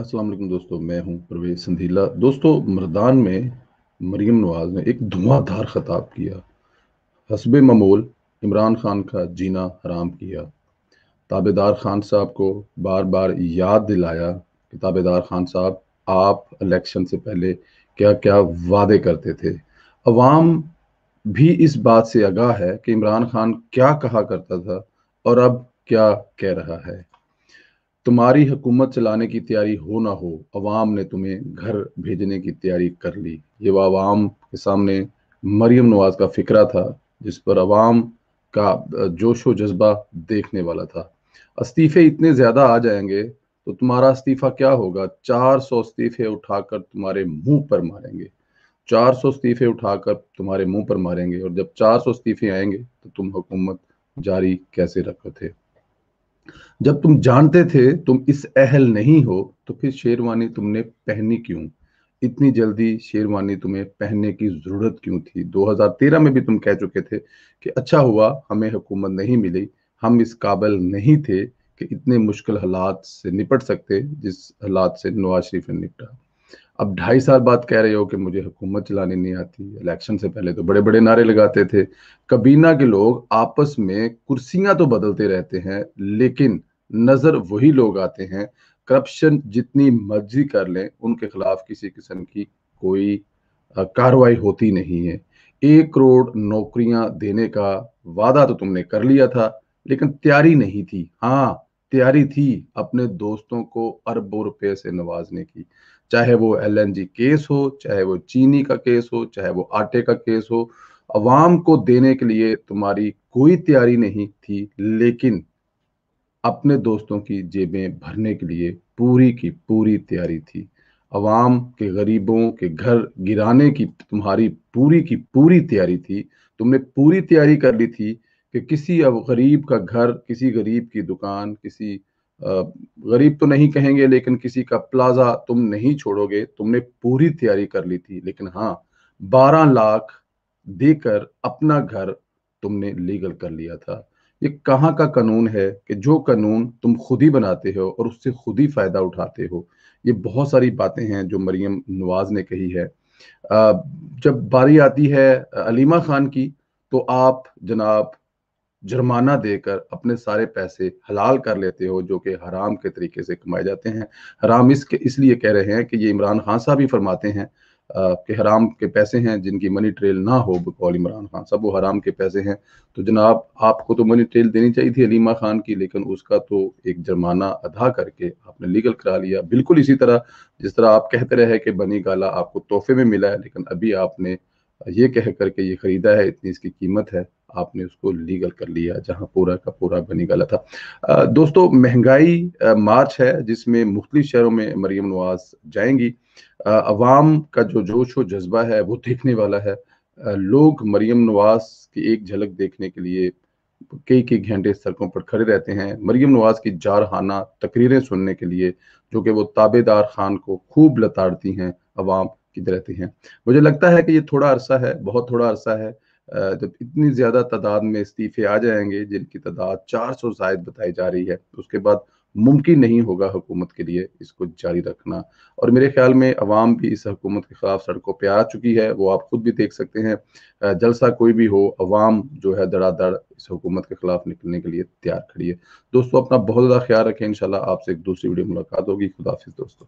अस्सलाम वालेकुम दोस्तों मैं हूं प्रवेश संधीला दोस्तों मर्दान में मरीम नवाज ने एक धुआंधार खताब किया हसब ममोल इमरान खान का जीना हराम किया ताबेदार खान साहब को बार बार याद दिलाया कि ताबेदार खान साहब आप इलेक्शन से पहले क्या क्या वादे करते थे अवाम भी इस बात से आगाह है कि इमरान खान क्या कहा करता था और अब क्या कह रहा है तुम्हारी हुकूमत चलाने की तैयारी हो ना हो अवाम ने तुम्हें घर भेजने की तैयारी कर ली ये वह अवाम के सामने मरियम नवाज का फिक्रा था जिस पर अवाम का जोशो जज्बा देखने वाला था इस्तीफे इतने ज़्यादा आ जाएंगे तो तुम्हारा इस्तीफा क्या होगा चार सौ इस्तीफे उठाकर तुम्हारे मुंह पर मारेंगे चार सौ इस्तीफे उठाकर तुम्हारे मुंह पर मारेंगे और जब चार सौ इस्तीफे आएंगे तो तुम हुकूमत जारी कैसे रखते थे जब तुम जानते थे तुम इस अहल नहीं हो तो फिर शेरवानी तुमने पहनी क्यों इतनी जल्दी शेरवानी तुम्हें पहनने की जरूरत क्यों थी 2013 में भी तुम कह चुके थे कि अच्छा हुआ हमें हुकूमत नहीं मिली हम इस काबिल नहीं थे कि इतने मुश्किल हालात से निपट सकते जिस हालात से नवाज शरीफ ने निपटा अब ढाई साल बाद कह रहे हो कि मुझे हुकूमत चलानी नहीं आती इलेक्शन से पहले तो बड़े बड़े नारे लगाते थे कबीना के लोग आपस में कुर्सियां तो बदलते रहते हैं लेकिन नजर वही लोग आते हैं करप्शन जितनी मर्जी कर लें उनके खिलाफ किसी किस्म की कोई कार्रवाई होती नहीं है एक करोड़ नौकरियां देने का वादा तो तुमने कर लिया था लेकिन तैयारी नहीं थी हाँ तैयारी थी अपने दोस्तों को अरबों रुपए से नवाजने की चाहे वो एल केस हो चाहे वो चीनी का केस हो चाहे वो आटे का केस हो अवाम को देने के लिए तुम्हारी कोई तैयारी नहीं थी लेकिन अपने दोस्तों की जेबें भरने के लिए पूरी की पूरी तैयारी थी अवाम के गरीबों के घर गिराने की तुम्हारी पूरी की पूरी तैयारी थी तुमने पूरी तैयारी कर ली थी कि किसी अब गरीब का घर किसी गरीब की दुकान किसी गरीब तो नहीं कहेंगे लेकिन किसी का प्लाजा तुम नहीं छोड़ोगे तुमने पूरी तैयारी कर ली थी लेकिन हाँ बारह लाख देकर अपना घर तुमने लीगल कर लिया था ये कहाँ का कानून है कि जो कानून तुम खुद ही बनाते हो और उससे खुद ही फायदा उठाते हो ये बहुत सारी बातें हैं जो मरियम नवाज ने कही है जब बारी आती है अलीमा खान की तो आप जनाब जुर्माना देकर अपने सारे पैसे हलाल कर लेते हो जो कि हराम के तरीके से कमाए जाते हैं हराम इसके इसलिए कह रहे हैं कि ये इमरान खान साहब ही फरमाते हैं कि हराम के पैसे हैं जिनकी मनी ट्रेल ना हो बकौल इमरान खान साहब वो हराम के पैसे हैं तो जनाब आपको तो मनी ट्रेल देनी चाहिए थी अलीमा खान की लेकिन उसका तो एक जुर्माना अदा करके आपने लीगल करा लिया बिल्कुल इसी तरह जिस तरह आप कहते रहे कि बनी गाला आपको तोहफे में मिला है लेकिन अभी आपने ये कह करके ये खरीदा है इतनी इसकी कीमत है आपने उसको लीगल कर लिया जहां पूरा का पूरा बनी गला था दोस्तों महंगाई मार्च है जिसमें मुख्तलि शहरों में मरियम नवाज जाएंगी अवाम का जो जोश व जज्बा है वो देखने वाला है लोग मरियम नवाज की एक झलक देखने के लिए कई कई घंटे सड़कों पर खड़े रहते हैं मरियम नवाज की जारहाना तकरीरें सुनने के लिए जो कि वो ताबेदार खान को खूब लताड़ती हैं अवाम की रहती हैं मुझे लगता है कि ये थोड़ा अरसा है बहुत थोड़ा अरसा है जब इतनी ज़्यादा तादाद में इस्तीफे आ जाएंगे जिनकी तादाद चार सौ जायद बताई जा रही है तो उसके बाद मुमकिन नहीं होगा हुकूमत के लिए इसको जारी रखना और मेरे ख्याल में अवाम भी इस हुकूमत के खिलाफ सड़कों पर आ चुकी है वो आप खुद भी देख सकते हैं जलसा कोई भी हो अवाम जो है धड़ाधड़ इस हुकूमत के खिलाफ निकलने के लिए तैयार खड़ी है दोस्तों अपना बहुत ज़्यादा ख्याल रखें इंशाल्लाह आपसे एक दूसरी वीडियो मुलाकात होगी खुदाफिज दोस्तों